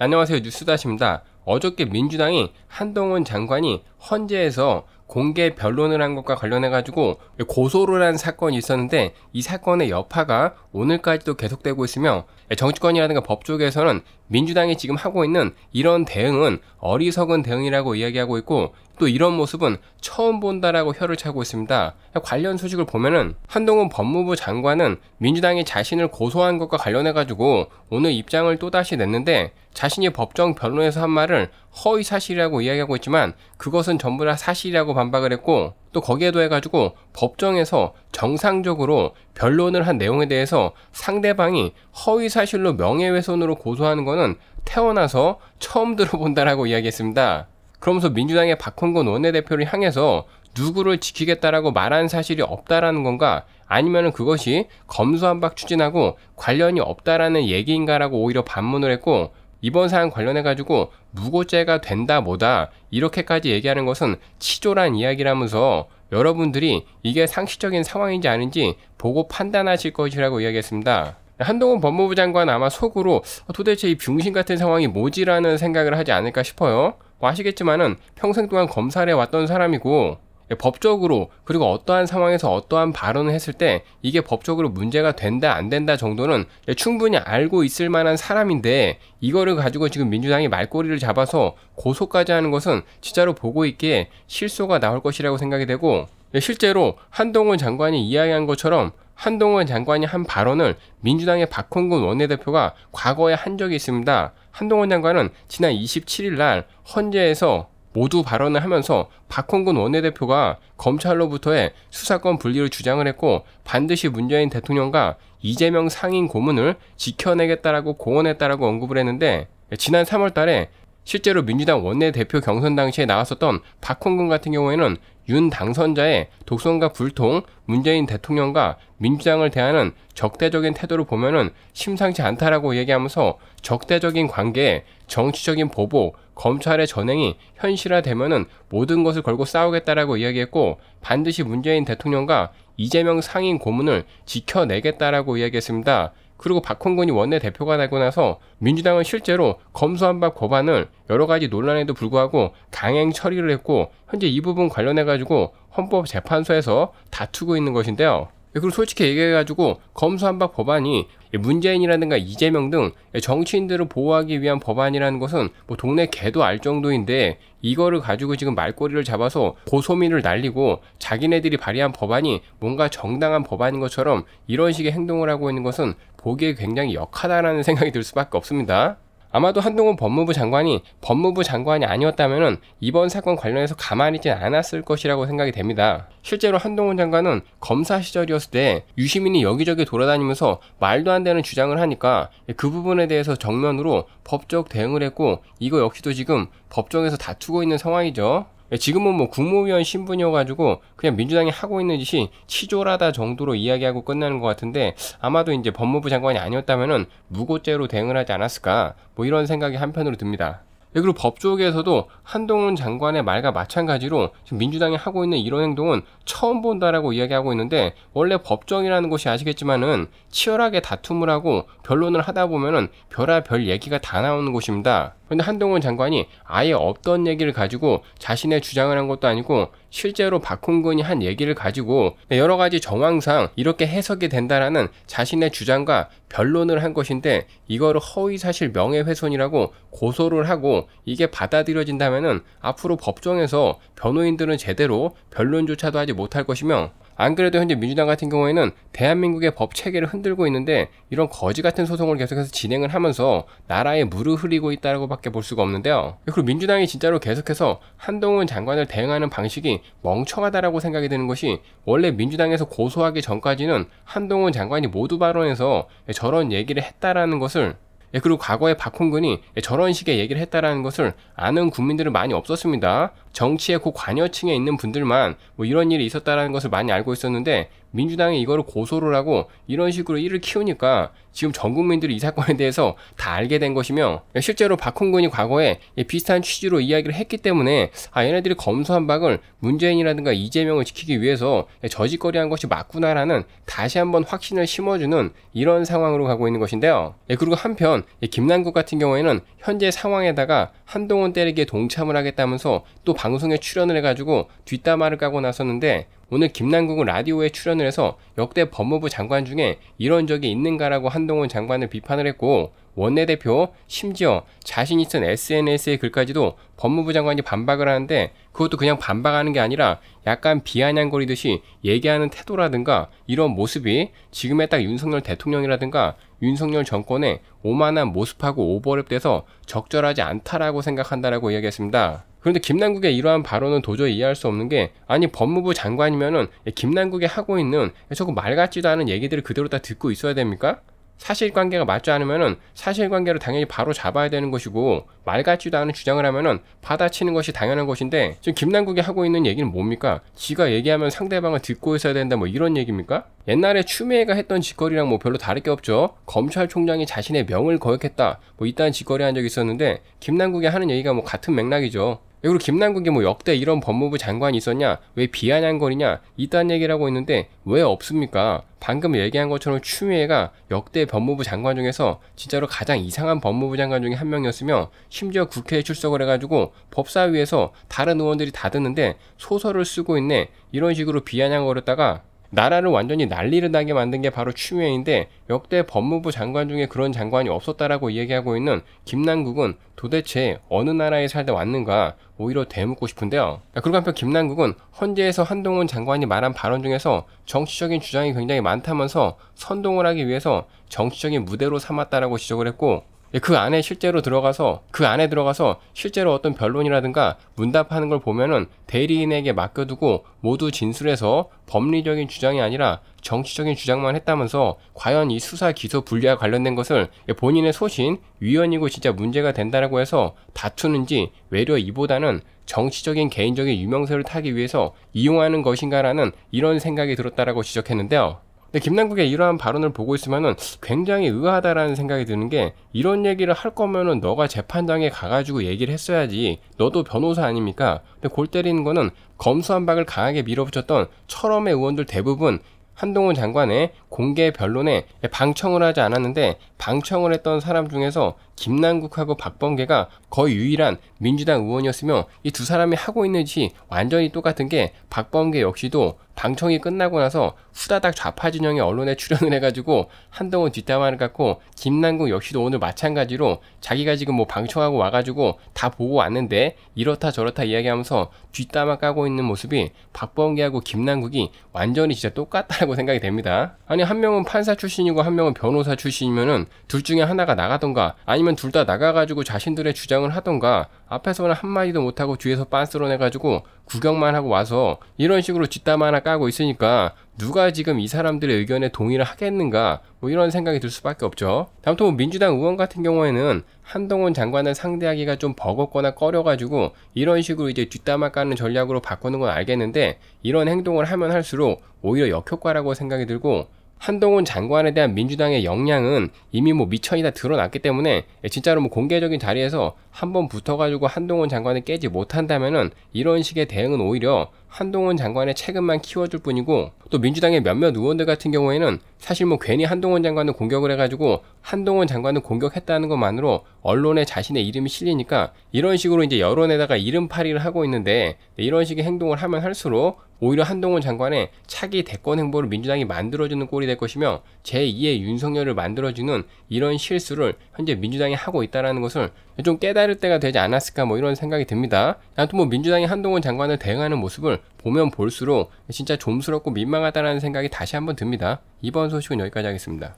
안녕하세요 뉴스다십니다 어저께 민주당이 한동훈 장관이 헌재에서 공개 변론을 한 것과 관련해 가지고 고소를 한 사건이 있었는데 이 사건의 여파가 오늘까지도 계속되고 있으며 정치권이라든가 그 법 쪽에서는 민주당이 지금 하고 있는 이런 대응은 어리석은 대응이라고 이야기하고 있고 또 이런 모습은 처음 본다라고 혀를 차고 있습니다. 관련 소식을 보면은 한동훈 법무부 장관은 민주당이 자신을 고소한 것과 관련해 가지고 오늘 입장을 또다시 냈는데 자신이 법정 변론에서 한 말을 허위 사실이라고 이야기하고 있지만 그것은 것은 전부 다 사실이라고 반박을 했고 또 거기에 더해가지고 법정에서 정상적으로 변론을 한 내용에 대해서 상대방이 허위사실로 명예훼손으로 고소하는 거는 태어나서 처음 들어본다라고 이야기했습니다. 그러면서 민주당의 박홍근 원내대표를 향해서 누구를 지키겠다라고 말한 사실이 없다라는 건가 아니면 그것이 검수한박 추진하고 관련이 없다라는 얘기인가라고 오히려 반문을 했고 이번 사안 관련해 가지고 무고죄가 된다 뭐다 이렇게까지 얘기하는 것은 치졸한 이야기라면서 여러분들이 이게 상식적인 상황인지 아닌지 보고 판단하실 것이라고 이야기했습니다. 한동훈 법무부 장관 아마 속으로 어, 도대체 이 병신 같은 상황이 뭐지라는 생각을 하지 않을까 싶어요. 뭐 아시겠지만은 평생 동안 검사를 해왔던 사람이고 예, 법적으로 그리고 어떠한 상황에서 어떠한 발언을 했을 때 이게 법적으로 문제가 된다 안 된다 정도는 예, 충분히 알고 있을 만한 사람인데 이거를 가지고 지금 민주당이 말꼬리를 잡아서 고소까지 하는 것은 진짜로 보고 있기에 실소가 나올 것이라고 생각이 되고 예, 실제로 한동훈 장관이 이야기한 것처럼 한동훈 장관이 한 발언을 민주당의 박홍근 원내대표가 과거에 한 적이 있습니다. 한동훈 장관은 지난 27일 날 헌재에서 모두 발언을 하면서 박홍근 원내대표가 검찰로부터의 수사권 분리를 주장을 했고 반드시 문재인 대통령과 이재명 상인 고문을 지켜내겠다라고 공언했다라고 언급을 했는데 지난 3월 달에 실제로 민주당 원내대표 경선 당시에 나왔었던 박홍근 같은 경우에는 윤 당선자의 독선과 불통, 문재인 대통령과 민주당을 대하는 적대적인 태도를 보면은 심상치 않다라고 얘기하면서 적대적인 관계 정치적인 보복, 검찰의 전행이 현실화되면은 모든 것을 걸고 싸우겠다라고 이야기했고 반드시 문재인 대통령과 이재명 상인 고문을 지켜내겠다라고 이야기했습니다. 그리고 박홍근이 원내대표가 되고 나서 민주당은 실제로 검수한박 법안을 여러 가지 논란에도 불구하고 강행 처리를 했고 현재 이 부분 관련해 가지고 헌법재판소에서 다투고 있는 것인데요. 예, 그리고 솔직히 얘기해가지고 검수한박 법안이 문재인이라든가 이재명 등 정치인들을 보호하기 위한 법안이라는 것은 뭐 동네 개도 알 정도인데 이거를 가지고 지금 말꼬리를 잡아서 고소민을 날리고 자기네들이 발의한 법안이 뭔가 정당한 법안인 것처럼 이런 식의 행동을 하고 있는 것은 보기에 굉장히 역하다라는 생각이 들 수밖에 없습니다. 아마도 한동훈 법무부 장관이 법무부 장관이 아니었다면 이번 사건 관련해서 가만히 있진 않았을 것이라고 생각이 됩니다. 실제로 한동훈 장관은 검사 시절이었을 때 유시민이 여기저기 돌아다니면서 말도 안 되는 주장을 하니까 그 부분에 대해서 정면으로 법적 대응을 했고 이거 역시도 지금 법정에서 다투고 있는 상황이죠. 예, 지금은 뭐 국무위원 신분이어가지고 그냥 민주당이 하고 있는 짓이 치졸하다 정도로 이야기하고 끝나는 것 같은데 아마도 이제 법무부 장관이 아니었다면은 무고죄로 대응을 하지 않았을까 뭐 이런 생각이 한편으로 듭니다. 예, 그리고 법조계에서도 한동훈 장관의 말과 마찬가지로 지금 민주당이 하고 있는 이런 행동은 처음 본다라고 이야기하고 있는데 원래 법정이라는 것이 아시겠지만은 치열하게 다툼을 하고 변론을 하다 보면은 별아 별 얘기가 다 나오는 곳입니다. 그런데 한동훈 장관이 아예 없던 얘기를 가지고 자신의 주장을 한 것도 아니고 실제로 박홍근이 한 얘기를 가지고 네, 여러 가지 정황상 이렇게 해석이 된다라는 자신의 주장과 변론을 한 것인데 이거를 허위사실 명예훼손이라고 고소를 하고 이게 받아들여진다면 앞으로 법정에서 변호인들은 제대로 변론조차도 하지 못할 것이며 안 그래도 현재 민주당 같은 경우에는 대한민국의 법 체계를 흔들고 있는데 이런 거지 같은 소송을 계속해서 진행을 하면서 나라에 물을 흐리고 있다고밖에볼 수가 없는데요. 그리고 민주당이 진짜로 계속해서 한동훈 장관을 대응하는 방식이 멍청하다라고 생각이 드는 것이 원래 민주당에서 고소하기 전까지는 한동훈 장관이 모두 발언해서 저런 얘기를 했다라는 것을 예, 그리고 과거에 박홍근이 저런 식의 얘기를 했다라는 것을 아는 국민들은 많이 없었습니다. 정치의 고 관여층에 있는 분들만 뭐 이런 일이 있었다라는 것을 많이 알고 있었는데 민주당이 이거를 고소를 하고 이런 식으로 일을 키우니까 지금 전 국민들이 이 사건에 대해서 다 알게 된 것이며 실제로 박홍근이 과거에 비슷한 취지로 이야기를 했기 때문에 아 얘네들이 검소한 박을 문재인이라든가 이재명을 지키기 위해서 저지거리한 것이 맞구나라는 다시 한번 확신을 심어주는 이런 상황으로 가고 있는 것인데요. 예, 그리고 한편 김남국 같은 경우에는 현재 상황에다가 한동훈 때리기에 동참을 하겠다면서 또 방송에 출연을 해가지고 뒷담화를 까고 나섰는데 오늘 김남국은 라디오에 출연을 해서 역대 법무부 장관 중에 이런 적이 있는가라고 한동훈 장관을 비판을 했고 원내대표 심지어 자신이 쓴 SNS의 글까지도 법무부 장관이 반박을 하는데 그것도 그냥 반박하는 게 아니라 약간 비아냥거리듯이 얘기하는 태도라든가 이런 모습이 지금의 딱 윤석열 대통령이라든가 윤석열 정권의 오만한 모습하고 오버랩돼서 적절하지 않다라고 생각한다라고 이야기했습니다. 그런데 김남국의 이러한 발언은 도저히 이해할 수 없는 게 아니 법무부 장관이면은 김남국이 하고 있는 조금 말 같지도 않은 얘기들을 그대로 다 듣고 있어야 됩니까? 사실관계가 맞지 않으면은 사실관계를 당연히 바로 잡아야 되는 것이고 말 같지도 않은 주장을 하면은 받아치는 것이 당연한 것인데 지금 김남국이 하고 있는 얘기는 뭡니까? 지가 얘기하면 상대방을 듣고 있어야 된다 뭐 이런 얘기입니까? 옛날에 추미애가 했던 짓거리랑 뭐 별로 다를 게 없죠. 검찰총장이 자신의 명을 거역했다 뭐 이딴 짓거리 한 적이 있었는데 김남국이 하는 얘기가 뭐 같은 맥락이죠. 그리고 김남국이 뭐 역대 이런 법무부 장관이 있었냐? 왜 비아냥거리냐? 이딴 얘기를 하고 있는데 왜 없습니까? 방금 얘기한 것처럼 추미애가 역대 법무부 장관 중에서 진짜로 가장 이상한 법무부 장관 중에 한 명이었으며 심지어 국회에 출석을 해가지고 법사위에서 다른 의원들이 다 듣는데 소설을 쓰고 있네 이런 식으로 비아냥거렸다가 나라를 완전히 난리를 나게 만든 게 바로 추미애인데 역대 법무부 장관 중에 그런 장관이 없었다라고 이야기하고 있는 김남국은 도대체 어느 나라에 살다 왔는가 오히려 대묻고 싶은데요. 그리고 한편 김남국은 헌재에서 한동훈 장관이 말한 발언 중에서 정치적인 주장이 굉장히 많다면서 선동을 하기 위해서 정치적인 무대로 삼았다라고 지적을 했고 예, 그 안에 실제로 들어가서 그 안에 들어가서 실제로 어떤 변론이라든가 문답하는 걸 보면은 대리인에게 맡겨두고 모두 진술해서 법리적인 주장이 아니라 정치적인 주장만 했다면서 과연 이 수사 기소 분리와 관련된 것을 예, 본인의 소신 위헌이고 진짜 문제가 된다라고 해서 다투는지 외려 이보다는 정치적인 개인적인 유명세를 타기 위해서 이용하는 것인가라는 이런 생각이 들었다라고 지적했는데요. 근데 김남국의 이러한 발언을 보고 있으면은 굉장히 의아하다라는 생각이 드는 게 이런 얘기를 할 거면은 너가 재판장에 가가지고 얘기를 했어야지 너도 변호사 아닙니까? 근데 골 때리는 거는 검수 한 박을 강하게 밀어붙였던 철험의 의원들 대부분 한동훈 장관의 공개 변론에 방청을 하지 않았는데 방청을 했던 사람 중에서 김남국하고 박범계가 거의 유일한 민주당 의원이었으며 이 두 사람이 하고 있는 짓이 완전히 똑같은 게 박범계 역시도 방청이 끝나고 나서 후다닥 좌파 진영의 언론에 출연을 해가지고 한동훈 뒷담화를 갖고 김남국 역시도 오늘 마찬가지로 자기가 지금 뭐 방청하고 와가지고 다 보고 왔는데 이렇다 저렇다 이야기하면서 뒷담화 까고 있는 모습이 박범계하고 김남국이 완전히 진짜 똑같다고 라 생각이 됩니다. 아니 한 명은 판사 출신이고 한 명은 변호사 출신이면은 둘 중에 하나가 나가던가 아니면 둘 다 나가가지고 자신들의 주장을 하던가 앞에서는 한마디도 못하고 뒤에서 빤스로내가지고 구경만 하고 와서 이런 식으로 뒷담 하나 까고 있으니까 누가 지금 이 사람들의 의견에 동의를 하겠는가 뭐 이런 생각이 들 수밖에 없죠. 다음또 민주당 의원 같은 경우에는 한동훈 장관을 상대하기가 좀 버겁거나 꺼려가지고 이런 식으로 이제 뒷담화 까는 전략으로 바꾸는 건 알겠는데 이런 행동을 하면 할수록 오히려 역효과라고 생각이 들고 한동훈 장관에 대한 민주당의 역량은 이미 뭐 미천이 다 드러났기 때문에 진짜로 뭐 공개적인 자리에서 한번 붙어가지고 한동훈 장관을 깨지 못한다면은 이런 식의 대응은 오히려 한동훈 장관의 책임만 키워줄 뿐이고 또 민주당의 몇몇 의원들 같은 경우에는 사실 뭐 괜히 한동훈 장관을 공격을 해가지고 한동훈 장관을 공격했다는 것만으로 언론에 자신의 이름이 실리니까 이런 식으로 이제 여론에다가 이름팔이를 하고 있는데 네, 이런 식의 행동을 하면 할수록 오히려 한동훈 장관의 차기 대권 행보를 민주당이 만들어주는 꼴이 될 것이며 제2의 윤석열을 만들어주는 이런 실수를 현재 민주당이 하고 있다라는 것을 좀 깨달을 때가 되지 않았을까 뭐 이런 생각이 듭니다. 아무튼 뭐 민주당이 한동훈 장관을 대응하는 모습을 보면 볼수록 진짜 좀스럽고 민망하다는 생각이 다시 한번 듭니다. 이번 소식은 여기까지 하겠습니다.